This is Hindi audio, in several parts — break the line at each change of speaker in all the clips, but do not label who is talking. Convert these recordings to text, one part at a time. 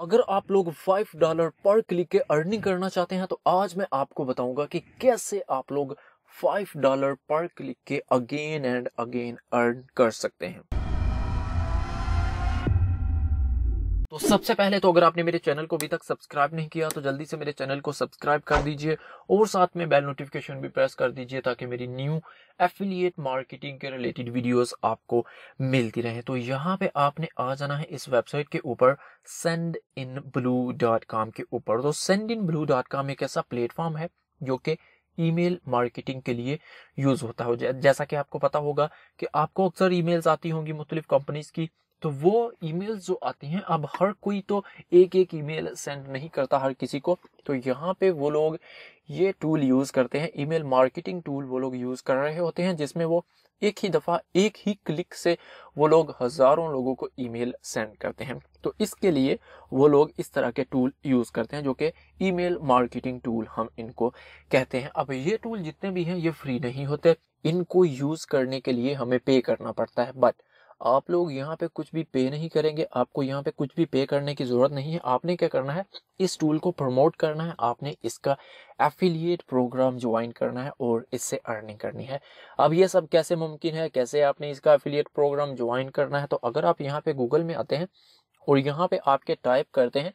अगर आप लोग फाइव डॉलर पर क्लिक के अर्निंग करना चाहते हैं तो आज मैं आपको बताऊंगा कि कैसे आप लोग फाइव डॉलर पर क्लिक के अगेन एंड अगेन अर्न कर सकते हैं तो सबसे पहले तो अगर आपने मेरे चैनल को अभी तक सब्सक्राइब नहीं किया तो जल्दी से मेरे चैनल को सब्सक्राइब कर दीजिए और साथ में बेल नोटिफिकेशन भी प्रेस कर दीजिए ताकि मेरी न्यू एफिलिएट मार्केटिंग के रिलेटेड वीडियोस आपको मिलती रहे तो यहाँ पे आपने आ जाना है इस वेबसाइट के ऊपर Sendinblue dot com के ऊपर तो Sendinblue dot com एक ऐसा प्लेटफॉर्म है जो कि ईमेल मार्केटिंग के लिए यूज़ होता हो जैसा कि आपको पता होगा कि आपको अक्सर ईमेल्स आती होंगी मुख्तलिफ कंपनीज़ की तो वो ईमेल जो आती हैं अब हर कोई तो एक एक ईमेल सेंड नहीं करता हर किसी को तो यहाँ पे वो लोग ये टूल यूज़ करते हैं ईमेल मार्केटिंग टूल वो लोग यूज़ कर रहे होते हैं जिसमें वो एक ही दफ़ा एक ही क्लिक से वो लोग हज़ारों लोगों को ईमेल सेंड करते हैं तो इसके लिए वो लोग इस तरह के टूल यूज़ करते हैं जो कि ईमेल मार्केटिंग टूल हम इनको कहते हैं अब ये टूल जितने भी हैं ये फ्री नहीं होते इनको यूज़ करने के लिए हमें पे करना पड़ता है बट आप लोग यहाँ पे कुछ भी पे नहीं करेंगे आपको यहाँ पे कुछ भी पे करने की ज़रूरत नहीं है आपने क्या करना है इस टूल को प्रमोट करना है आपने इसका एफिलिएट प्रोग्राम ज्वाइन करना है और इससे अर्निंग करनी है अब ये सब कैसे मुमकिन है कैसे आपने इसका एफिलिएट प्रोग्राम ज्वाइन करना है तो अगर आप यहाँ पे गूगल में आते हैं और यहाँ पे आपके टाइप करते हैं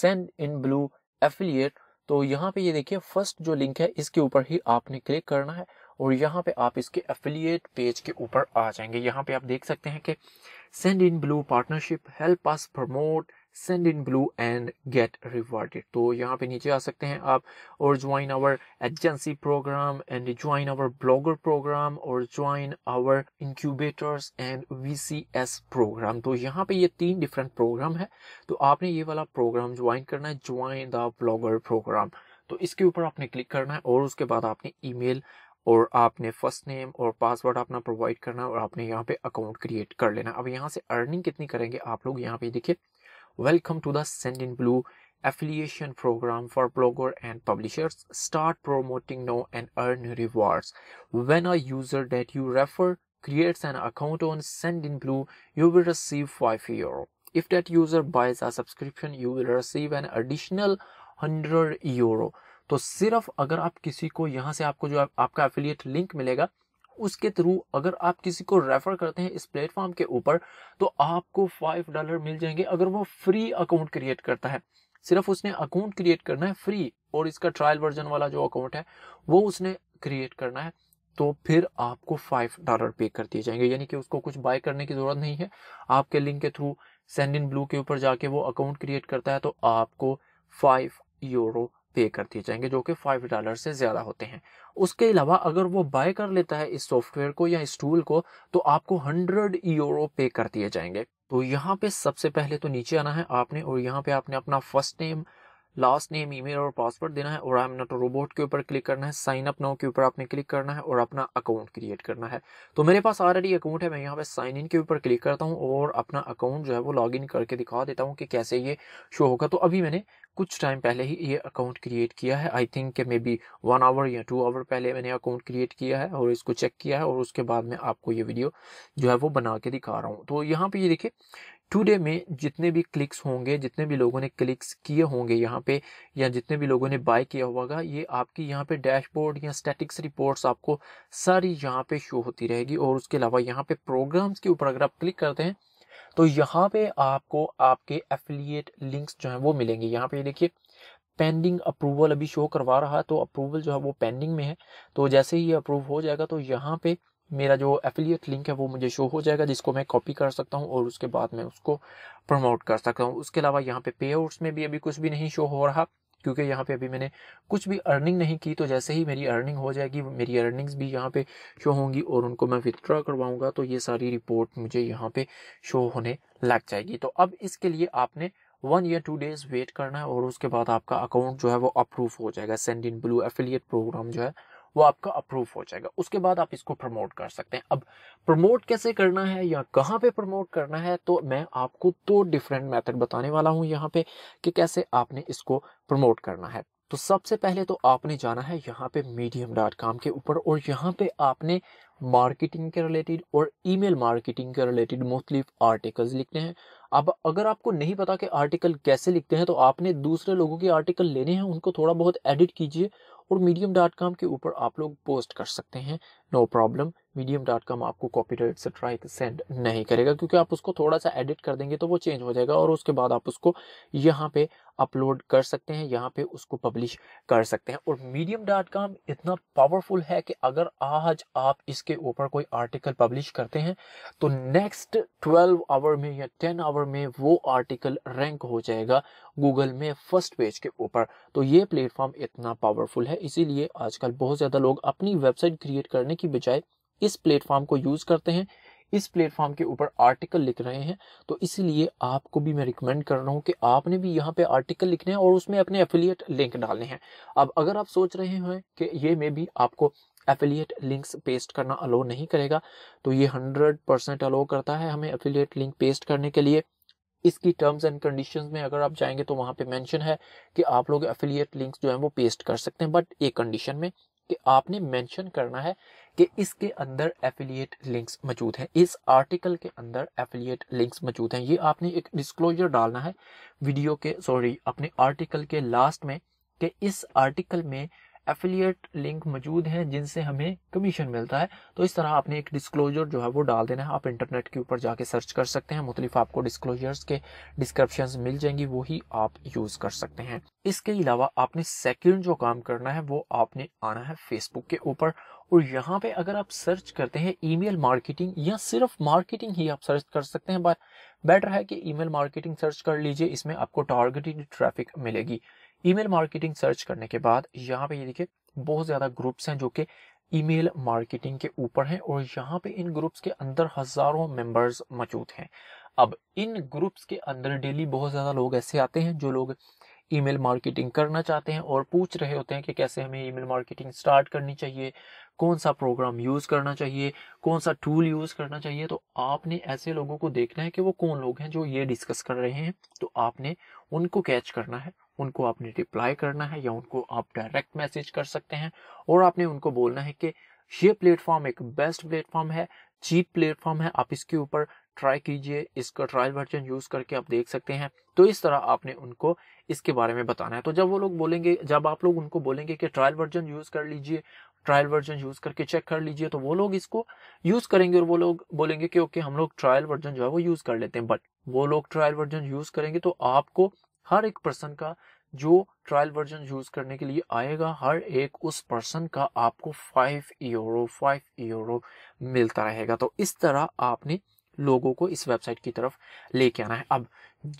सेंड इन ब्लू एफिलिएट तो यहाँ पे ये देखिए फर्स्ट जो लिंक है इसके ऊपर ही आपने क्लिक करना है और यहाँ पे आप इसके एफिलिएट पेज के ऊपर आ जाएंगे यहाँ पे आप देख सकते हैं कि Sendinblue partnership help us promote Sendinblue and get rewarded तो यहाँ पे नीचे आ सकते हैं आप और join our agency program and join our blogger program और join our incubators and VCs program तो यहाँ पे ये तीन डिफरेंट प्रोग्राम है तो आपने ये वाला प्रोग्राम ज्वाइन करना है ज्वाइन द ब्लॉगर प्रोग्राम तो इसके ऊपर आपने क्लिक करना है और उसके बाद आपने ईमेल और आपने फर्स्ट नेम और पासवर्ड अपना प्रोवाइड करना और आपने यहाँ पे अकाउंट क्रिएट कर लेना अब यहाँ से अर्निंग कितनी करेंगे आप लोग यहाँ पे देखिए welcome to the Sendinblue affiliation program for blogger and publishers start promoting now and earn rewards when a user that you refer creates an account on Sendinblue you will receive five euro if that user buys a subscription you will receive an additional hundred euro तो सिर्फ अगर आप किसी को यहाँ से आपको जो आपका एफिलियट लिंक मिलेगा उसके थ्रू अगर आप किसी को रेफर करते हैं इस प्लेटफॉर्म के ऊपर तो आपको फाइव डॉलर मिल जाएंगे अगर वो फ्री अकाउंट क्रिएट करता है सिर्फ उसने अकाउंट क्रिएट करना है फ्री और इसका ट्रायल वर्जन वाला जो अकाउंट है वो उसने क्रिएट करना है तो फिर आपको फाइव डॉलर पे कर दिए जाएंगे यानी कि उसको कुछ बाय करने की ज़रूरत नहीं है आपके लिंक के थ्रू सेंड इन ब्लू के ऊपर जाके वो अकाउंट क्रिएट करता है तो आपको फाइव यूरो पे कर दिए जाएंगे जो कि फाइव डॉलर से ज़्यादा होते हैं उसके अलावा अगर वो बाय कर लेता है इस सॉफ्टवेयर को या इस टूल को तो आपको हंड्रेड यूरो पे कर दिए जाएंगे तो यहाँ पे सबसे पहले तो नीचे आना है आपने और यहाँ पे आपने अपना first name last name email और पासवर्ड देना है और आई एम नॉट रोबोट के ऊपर क्लिक करना है साइन अप नाउ के ऊपर आपने क्लिक करना है और अपना अकाउंट क्रिएट करना है तो मेरे पास ऑलरेडी अकाउंट है मैं यहाँ पे साइन इन के ऊपर क्लिक करता हूँ और अपना अकाउंट जो है वो लॉग इन करके दिखा देता हूँ कि कैसे ये शो होगा तो अभी मैंने कुछ टाइम पहले ही ये अकाउंट क्रिएट किया है I think maybe one hour या टू आवर पहले मैंने अकाउंट क्रिएट किया है और इसको चेक किया है और उसके बाद में आपको ये वीडियो जो है वो बना के दिखा रहा हूँ तो यहाँ पे ये देखिए टुडे में जितने भी क्लिक्स होंगे जितने भी लोगों ने क्लिक्स किए होंगे यहाँ पे या जितने भी लोगों ने बाय किया होगा ये आपकी यहाँ पे डैशबोर्ड या स्टैटिक्स रिपोर्ट्स आपको सारी यहाँ पे शो होती रहेगी और उसके अलावा यहाँ पे प्रोग्राम्स के ऊपर अगर आप क्लिक करते हैं तो यहाँ पे आपको आपके एफिलियट लिंक्स जो हैं वो मिलेंगे यहाँ पे देखिए पेंडिंग अप्रूवल अभी शो करवा रहा है तो अप्रूवल जो है वो पेंडिंग में है तो जैसे ही अप्रूव हो जाएगा तो यहाँ पे मेरा जो एफिलिएट लिंक है वो मुझे शो हो जाएगा जिसको मैं कॉपी कर सकता हूँ और उसके बाद मैं उसको प्रमोट कर सकता हूँ उसके अलावा यहाँ पे पे आउट्स में भी अभी कुछ भी नहीं शो हो रहा क्योंकि यहाँ पे अभी मैंने कुछ भी अर्निंग नहीं की तो जैसे ही मेरी अर्निंग हो जाएगी मेरी अर्निंग्स भी यहाँ पे शो होंगी और उनको मैं विथड्रॉ करवाऊंगा तो ये सारी रिपोर्ट मुझे यहाँ पे शो होने लग जाएगी तो अब इसके लिए आपने वन या टू डेज वेट करना है और उसके बाद आपका अकाउंट जो है वो अप्रूव हो जाएगा Sendinblue affiliate program जो है वो आपका अप्रूव हो जाएगा उसके बाद आप इसको प्रमोट कर सकते हैं अब प्रमोट कैसे करना है या कहाँ पे प्रमोट करना है तो मैं आपको दो डिफरेंट मेथड बताने वाला हूँ यहाँ पे कि कैसे आपने इसको प्रमोट करना है तो सबसे पहले तो आपने जाना है यहाँ पे मीडियम डॉट कॉम के ऊपर और यहाँ पे आपने मार्केटिंग के रिलेटेड और ईमेल मार्केटिंग के रिलेटेड मोस्टली आर्टिकल्स लिखने हैं अब अगर आपको नहीं पता कि आर्टिकल कैसे लिखते हैं तो आपने दूसरे लोगों के आर्टिकल लेने हैं उनको थोड़ा बहुत एडिट कीजिए और मीडियम डॉट कॉम के ऊपर आप लोग पोस्ट कर सकते हैं no problem medium dot com आपको कॉपीराइट स्ट्राइक सेंड नहीं करेगा क्योंकि आप उसको थोड़ा सा एडिट कर देंगे तो वो चेंज हो जाएगा और उसके बाद आप उसको यहाँ पे अपलोड कर सकते हैं यहाँ पे उसको पब्लिश कर सकते हैं और मीडियम डॉट कॉम इतना पावरफुल है कि अगर आज आप इसके ऊपर कोई आर्टिकल पब्लिश करते हैं तो नेक्स्ट ट्वेल्व आवर में या टेन आवर में वो आर्टिकल रैंक हो जाएगा गूगल में फर्स्ट पेज के ऊपर तो ये प्लेटफॉर्म इतना पावरफुल है इसीलिए आजकल बहुत ज़्यादा लोग अपनी वेबसाइट क्रिएट करने की बजाय इस प्लेटफॉर्म को यूज़ करते हैं इस प्लेटफॉर्म के ऊपर आर्टिकल लिख रहे हैं तो इसलिए आपको भी मैं रिकमेंड कर रहा हूँ कि आपने भी यहाँ पे आर्टिकल लिखने हैं और उसमें अपने एफिलियट लिंक डालने हैं अब अगर आप सोच रहे हैं कि ये मे भी आपको एफिलियट लिंक्स पेस्ट करना अलो नहीं करेगा तो ये हंड्रेड परसेंट अलो करता है हमें एफिलियट लिंक पेस्ट करने के लिए इसकी टर्म्स एंड कंडीशन में अगर आप जाएंगे तो वहाँ पे मैंशन है कि आप लोग एफिलियट लिंक जो है वो पेस्ट कर सकते हैं बट एक कंडीशन में कि आपने मेंशन करना है कि इसके अंदर एफिलिएट लिंक्स मौजूद हैं इस आर्टिकल के अंदर एफिलिएट लिंक्स मौजूद हैं ये आपने एक डिस्क्लोजर डालना है वीडियो के सॉरी अपने आर्टिकल के लास्ट में कि इस आर्टिकल में एफिलियट लिंक मौजूद हैं जिनसे हमें कमीशन मिलता है तो इस तरह आपने एक डिस्क्लोजर जो है वो डाल देना है आप इंटरनेट के ऊपर जाके सर्च कर सकते हैं मुख्तलिफ आपको डिस्क्लोजर्स के डिस्क्रिप्शन मिल जाएंगी ही आप यूज़ कर सकते हैं इसके अलावा आपने सेकेंड जो काम करना है वो आपने आना है फेसबुक के ऊपर और यहाँ पे अगर आप सर्च करते हैं ईमेल मार्केटिंग या सिर्फ मार्केटिंग ही आप सर्च कर सकते हैं बेटर है कि ईमेल मार्केटिंग सर्च कर लीजिए इसमें आपको टारगेटेड ट्रैफिक मिलेगी ईमेल मार्केटिंग सर्च करने के बाद यहाँ पे ये देखिए बहुत ज़्यादा ग्रुप्स हैं जो कि ईमेल मार्केटिंग के ऊपर हैं और यहाँ पे इन ग्रुप्स के अंदर हज़ारों मेंबर्स मौजूद हैं अब इन ग्रुप्स के अंदर डेली बहुत ज़्यादा लोग ऐसे आते हैं जो लोग ईमेल मार्केटिंग करना चाहते हैं और पूछ रहे होते हैं कि कैसे हमें ईमेल मार्केटिंग स्टार्ट करनी चाहिए कौन सा प्रोग्राम यूज़ करना चाहिए कौन सा टूल यूज़ करना चाहिए तो आपने ऐसे लोगों को देखना है कि वो कौन लोग हैं जो ये डिस्कस कर रहे हैं तो आपने उनको कैच करना है उनको आपने रिप्लाई करना है या उनको आप डायरेक्ट मैसेज कर सकते हैं और आपने उनको बोलना है कि ये प्लेटफॉर्म एक बेस्ट प्लेटफॉर्म है चीप प्लेटफॉर्म है आप इसके ऊपर ट्राई कीजिए इसका ट्रायल वर्जन यूज करके आप देख सकते हैं तो इस तरह आपने उनको इसके बारे में बताना है तो जब वो लोग बोलेंगे जब आप लोग उनको बोलेंगे कि ट्रायल वर्जन यूज कर लीजिए ट्रायल वर्जन यूज करके चेक कर लीजिए तो वो लोग इसको यूज करेंगे और वो लोग बोलेंगे कि ओके हम लोग ट्रायल वर्जन जो है वो यूज कर लेते हैं बट वो लोग ट्रायल वर्जन यूज करेंगे तो आपको हर एक पर्सन का जो ट्रायल वर्जन यूज करने के लिए आएगा हर एक उस पर्सन का आपको फाइव यूरो फाइव यूरो मिलता रहेगा तो इस तरह आपने लोगों को इस वेबसाइट की तरफ लेके आना है अब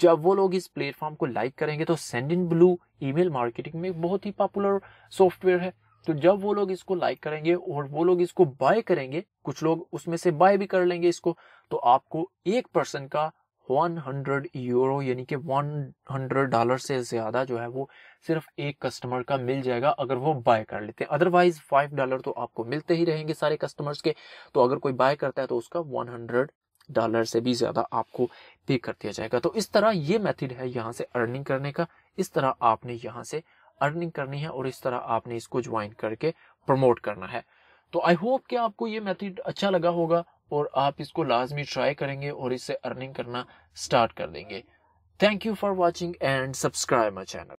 जब वो लोग इस प्लेटफॉर्म को लाइक करेंगे तो Sendinblue email marketing में बहुत ही पॉपुलर सॉफ्टवेयर है तो जब वो लोग इसको लाइक करेंगे और वो लोग इसको बाय करेंगे कुछ लोग उसमें से बाय भी कर लेंगे इसको तो आपको एक पर्सन का 100 यूरो यानी कि 100 डॉलर से ज़्यादा जो है वो सिर्फ एक कस्टमर का मिल जाएगा अगर वो बाय कर लेते हैं अदरवाइज 5 डॉलर तो आपको मिलते ही रहेंगे सारे कस्टमर्स के तो अगर कोई बाय करता है तो उसका 100 डॉलर से भी ज़्यादा आपको पे कर दिया जाएगा तो इस तरह ये मेथड है यहाँ से अर्निंग करने का इस तरह आपने यहाँ से अर्निंग करनी है और इस तरह आपने इसको ज्वाइन करके प्रमोट करना है तो आई होप कि आपको ये मेथड अच्छा लगा होगा और आप इसको लाजमी ट्राई करेंगे और इससे अर्निंग करना स्टार्ट कर देंगे thank you for watching and subscribe my channel